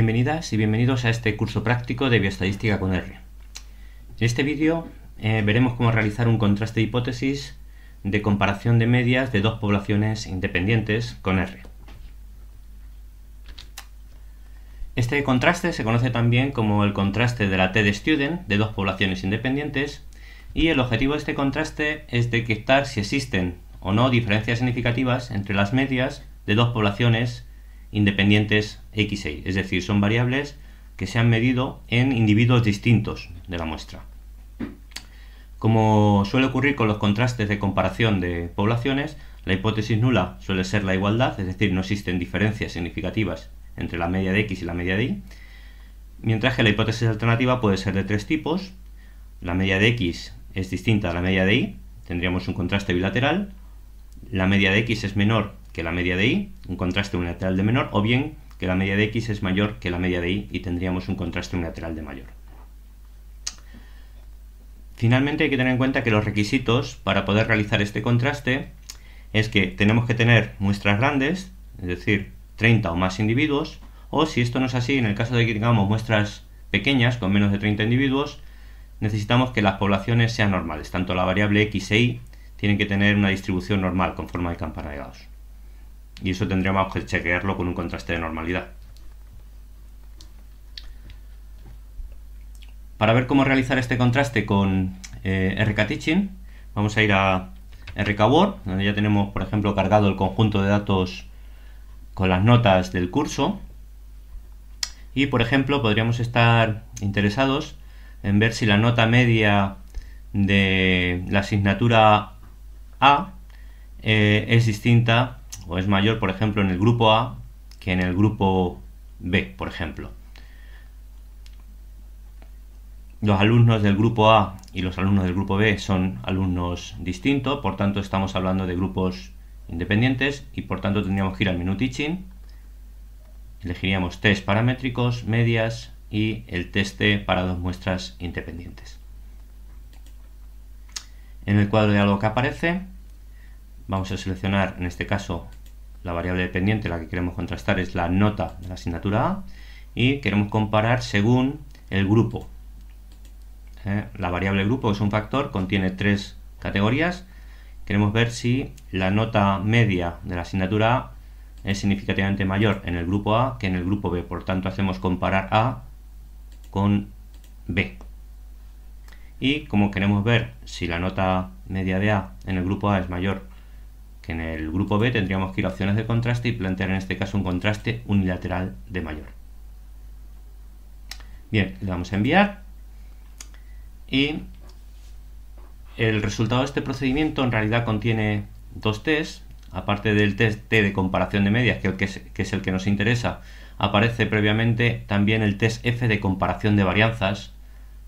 Bienvenidas y bienvenidos a este curso práctico de bioestadística con R. En este vídeo eh, veremos cómo realizar un contraste de hipótesis de comparación de medias de dos poblaciones independientes con R. Este contraste se conoce también como el contraste de la T de Student de dos poblaciones independientes y el objetivo de este contraste es detectar si existen o no diferencias significativas entre las medias de dos poblaciones independientes x, e y, es decir, son variables que se han medido en individuos distintos de la muestra. Como suele ocurrir con los contrastes de comparación de poblaciones, la hipótesis nula suele ser la igualdad, es decir, no existen diferencias significativas entre la media de x y la media de y, mientras que la hipótesis alternativa puede ser de tres tipos. La media de x es distinta a la media de y, tendríamos un contraste bilateral. La media de x es menor que la media de y, un contraste unilateral de menor, o bien que la media de x es mayor que la media de i y tendríamos un contraste unilateral de mayor. Finalmente hay que tener en cuenta que los requisitos para poder realizar este contraste es que tenemos que tener muestras grandes, es decir, 30 o más individuos, o si esto no es así, en el caso de que tengamos muestras pequeñas con menos de 30 individuos, necesitamos que las poblaciones sean normales, tanto la variable x e y tienen que tener una distribución normal con forma de campana de Gauss y eso tendríamos que chequearlo con un contraste de normalidad. Para ver cómo realizar este contraste con eh, RK Teaching, vamos a ir a RK Word, donde ya tenemos, por ejemplo, cargado el conjunto de datos con las notas del curso. Y, por ejemplo, podríamos estar interesados en ver si la nota media de la asignatura A eh, es distinta o es mayor, por ejemplo, en el grupo A que en el grupo B, por ejemplo. Los alumnos del grupo A y los alumnos del grupo B son alumnos distintos, por tanto estamos hablando de grupos independientes y por tanto tendríamos que ir al menú Teaching, elegiríamos test paramétricos, medias y el test para dos muestras independientes. En el cuadro de algo que aparece, vamos a seleccionar en este caso la variable dependiente la que queremos contrastar es la nota de la asignatura A y queremos comparar según el grupo. Eh, la variable grupo es un factor, contiene tres categorías. Queremos ver si la nota media de la asignatura A es significativamente mayor en el grupo A que en el grupo B. Por tanto, hacemos comparar A con B. Y como queremos ver si la nota media de A en el grupo A es mayor en el grupo B tendríamos que ir a opciones de contraste y plantear en este caso un contraste unilateral de mayor. Bien, le vamos a enviar y el resultado de este procedimiento en realidad contiene dos tests, aparte del test T de comparación de medias, que es el que nos interesa, aparece previamente también el test F de comparación de varianzas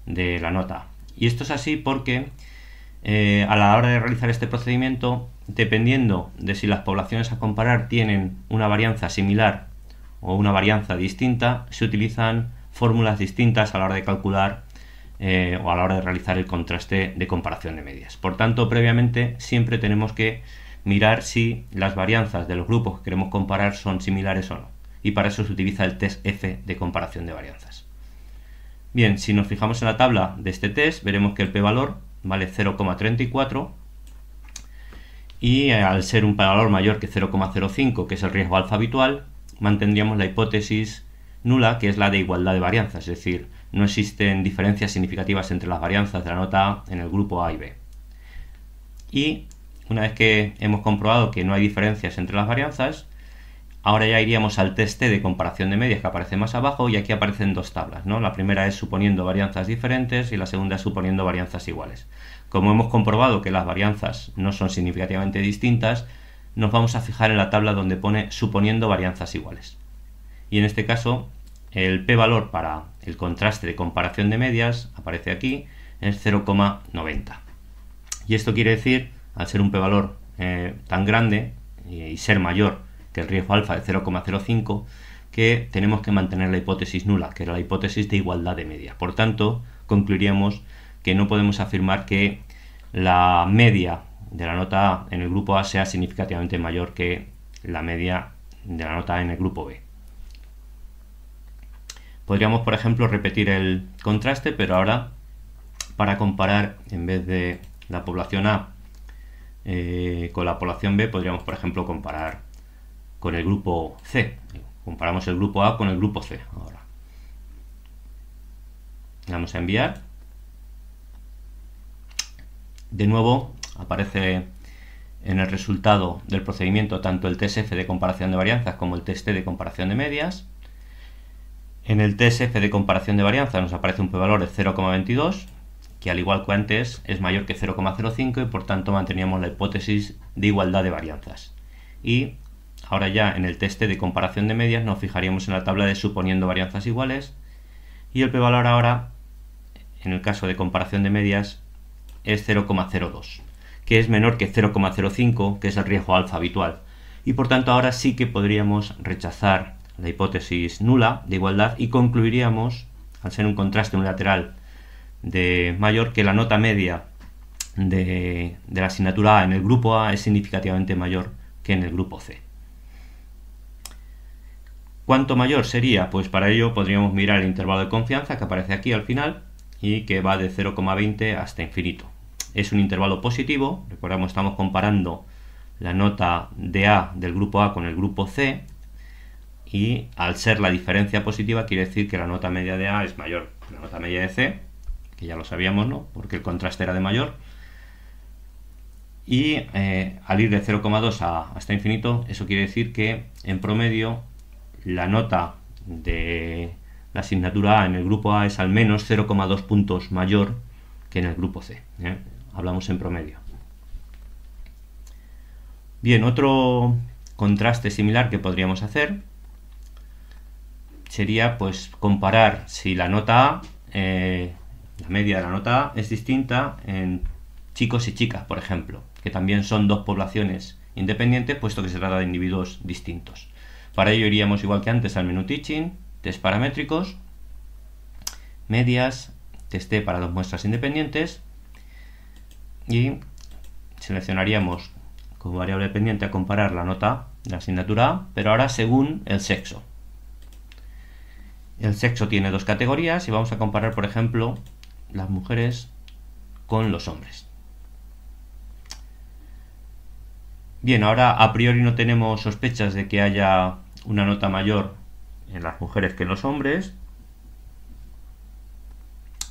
de la nota. Y esto es así porque eh, a la hora de realizar este procedimiento dependiendo de si las poblaciones a comparar tienen una varianza similar o una varianza distinta, se utilizan fórmulas distintas a la hora de calcular eh, o a la hora de realizar el contraste de comparación de medias. Por tanto, previamente siempre tenemos que mirar si las varianzas de los grupos que queremos comparar son similares o no. Y para eso se utiliza el test F de comparación de varianzas. Bien, si nos fijamos en la tabla de este test, veremos que el p-valor vale 0,34 y eh, al ser un valor mayor que 0,05, que es el riesgo alfa habitual, mantendríamos la hipótesis nula, que es la de igualdad de varianzas, es decir, no existen diferencias significativas entre las varianzas de la nota A en el grupo A y B. Y una vez que hemos comprobado que no hay diferencias entre las varianzas, ahora ya iríamos al test de comparación de medias que aparece más abajo y aquí aparecen dos tablas, ¿no? La primera es suponiendo varianzas diferentes y la segunda es suponiendo varianzas iguales. Como hemos comprobado que las varianzas no son significativamente distintas, nos vamos a fijar en la tabla donde pone suponiendo varianzas iguales. Y en este caso, el p-valor para el contraste de comparación de medias aparece aquí, es 0,90. Y esto quiere decir, al ser un p-valor eh, tan grande y, y ser mayor que el riesgo alfa de 0,05, que tenemos que mantener la hipótesis nula, que era la hipótesis de igualdad de medias. Por tanto, concluiríamos que no podemos afirmar que la media de la nota A en el grupo A sea significativamente mayor que la media de la nota en el grupo B. Podríamos, por ejemplo, repetir el contraste, pero ahora para comparar en vez de la población A eh, con la población B, podríamos, por ejemplo, comparar con el grupo C. Comparamos el grupo A con el grupo C ahora. Le a enviar de nuevo, aparece en el resultado del procedimiento tanto el TSF de comparación de varianzas como el TST de comparación de medias. En el TSF de comparación de varianzas nos aparece un p-valor de 0,22, que al igual que antes es mayor que 0,05 y por tanto manteníamos la hipótesis de igualdad de varianzas. Y ahora ya en el test de comparación de medias nos fijaríamos en la tabla de suponiendo varianzas iguales y el p-valor ahora, en el caso de comparación de medias, es 0,02, que es menor que 0,05, que es el riesgo alfa habitual, y por tanto ahora sí que podríamos rechazar la hipótesis nula de igualdad y concluiríamos, al ser un contraste unilateral de mayor, que la nota media de, de la asignatura A en el grupo A es significativamente mayor que en el grupo C. ¿Cuánto mayor sería? Pues para ello podríamos mirar el intervalo de confianza que aparece aquí al final y que va de 0,20 hasta infinito es un intervalo positivo, recordamos estamos comparando la nota de A del grupo A con el grupo C y al ser la diferencia positiva quiere decir que la nota media de A es mayor que la nota media de C, que ya lo sabíamos, ¿no? Porque el contraste era de mayor. Y eh, al ir de 0,2 hasta infinito, eso quiere decir que en promedio la nota de la asignatura A en el grupo A es al menos 0,2 puntos mayor que en el grupo C. ¿eh? hablamos en promedio. Bien, otro contraste similar que podríamos hacer sería pues comparar si la nota A, eh, la media de la nota A es distinta en chicos y chicas, por ejemplo, que también son dos poblaciones independientes, puesto que se trata de individuos distintos. Para ello iríamos igual que antes al menú Teaching, test paramétricos, medias, testé e para dos muestras independientes, y seleccionaríamos como variable pendiente a comparar la nota de la asignatura pero ahora según el sexo. El sexo tiene dos categorías y vamos a comparar, por ejemplo, las mujeres con los hombres. Bien, ahora a priori no tenemos sospechas de que haya una nota mayor en las mujeres que en los hombres.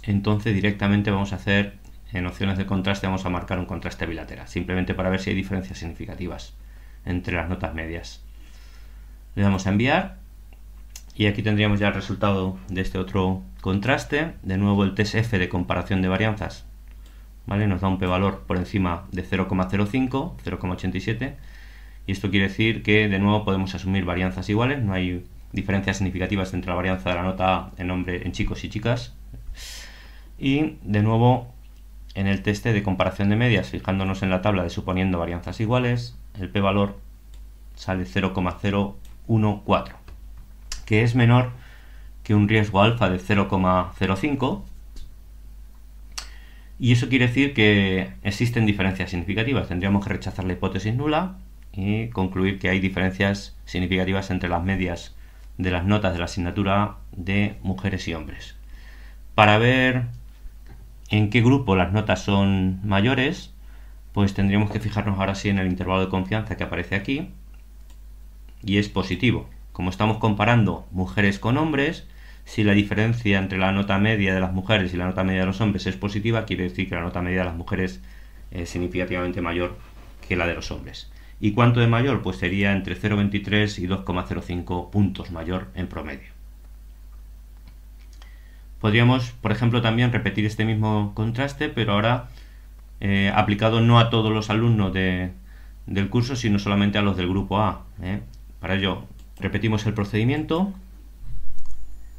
Entonces directamente vamos a hacer en opciones de contraste vamos a marcar un contraste bilateral, simplemente para ver si hay diferencias significativas entre las notas medias. Le damos a enviar y aquí tendríamos ya el resultado de este otro contraste. De nuevo el test F de comparación de varianzas. ¿Vale? Nos da un p-valor por encima de 0,05, 0,87. Y esto quiere decir que de nuevo podemos asumir varianzas iguales. No hay diferencias significativas entre la varianza de la nota en, en chicos y chicas. Y de nuevo en el teste de comparación de medias, fijándonos en la tabla de suponiendo varianzas iguales, el p-valor sale 0,014, que es menor que un riesgo alfa de 0,05, y eso quiere decir que existen diferencias significativas. Tendríamos que rechazar la hipótesis nula y concluir que hay diferencias significativas entre las medias de las notas de la asignatura de mujeres y hombres. Para ver en qué grupo las notas son mayores, pues tendríamos que fijarnos ahora sí en el intervalo de confianza que aparece aquí, y es positivo. Como estamos comparando mujeres con hombres, si la diferencia entre la nota media de las mujeres y la nota media de los hombres es positiva, quiere decir que la nota media de las mujeres es significativamente mayor que la de los hombres. ¿Y cuánto de mayor? Pues sería entre 0,23 y 2,05 puntos mayor en promedio. Podríamos, por ejemplo, también repetir este mismo contraste, pero ahora eh, aplicado no a todos los alumnos del curso, sino solamente a los del grupo A. ¿eh? Para ello, repetimos el procedimiento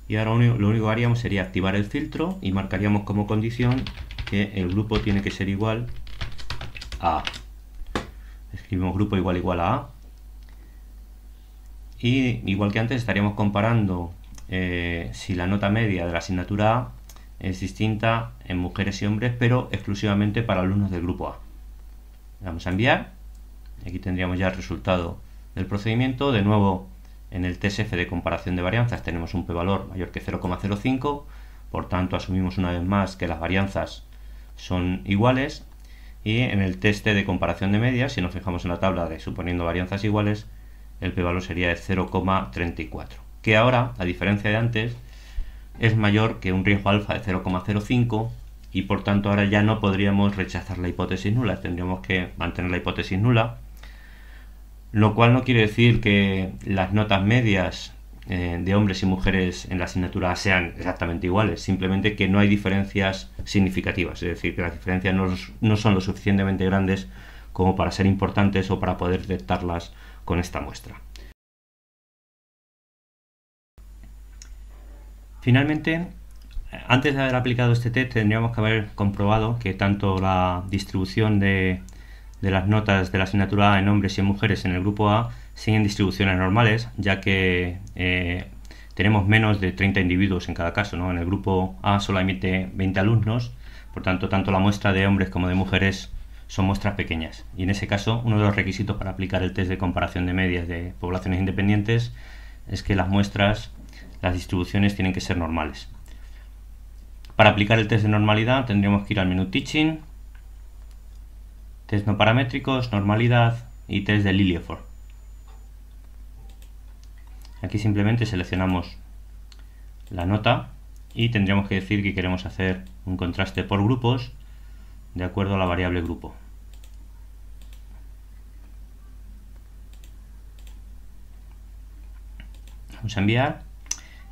y ahora lo único que haríamos sería activar el filtro y marcaríamos como condición que el grupo tiene que ser igual a. Escribimos grupo igual igual a A. Y igual que antes estaríamos comparando eh, si la nota media de la asignatura A es distinta en mujeres y hombres, pero exclusivamente para alumnos del grupo A. Le vamos a enviar. Aquí tendríamos ya el resultado del procedimiento. De nuevo, en el TSF de comparación de varianzas tenemos un p-valor mayor que 0,05, por tanto asumimos una vez más que las varianzas son iguales. Y en el test de comparación de medias, si nos fijamos en la tabla de suponiendo varianzas iguales, el p-valor sería de 0,34 que ahora, a diferencia de antes, es mayor que un riesgo alfa de 0,05 y por tanto ahora ya no podríamos rechazar la hipótesis nula, tendríamos que mantener la hipótesis nula, lo cual no quiere decir que las notas medias eh, de hombres y mujeres en la asignatura sean exactamente iguales, simplemente que no hay diferencias significativas, es decir, que las diferencias no son lo suficientemente grandes como para ser importantes o para poder detectarlas con esta muestra. Finalmente, antes de haber aplicado este test, tendríamos que haber comprobado que tanto la distribución de, las notas de la asignatura en hombres y en mujeres en el grupo A siguen distribuciones normales, ya que eh, tenemos menos de 30 individuos en cada caso. ¿no? En el grupo A solamente 20 alumnos, por tanto, tanto la muestra de hombres como de mujeres son muestras pequeñas. Y en ese caso, uno de los requisitos para aplicar el test de comparación de medias de poblaciones independientes es que las muestras las distribuciones tienen que ser normales. Para aplicar el test de normalidad tendríamos que ir al menú Teaching, test no paramétricos, normalidad y test de liliefor. Aquí simplemente seleccionamos la nota y tendríamos que decir que queremos hacer un contraste por grupos de acuerdo a la variable grupo. Vamos a enviar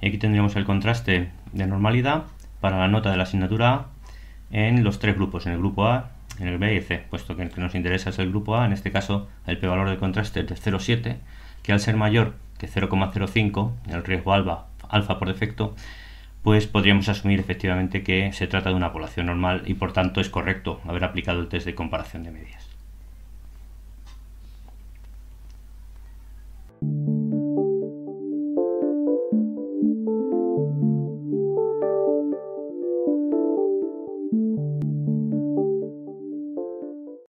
y aquí tendríamos el contraste de normalidad para la nota de la asignatura A en los tres grupos, en el grupo A, en el B y C, puesto que el que nos interesa es el grupo A, en este caso el p-valor de contraste es de 0,7, que al ser mayor que 0,05, el riesgo alfa, alfa por defecto, pues podríamos asumir efectivamente que se trata de una población normal y por tanto es correcto haber aplicado el test de comparación de medias.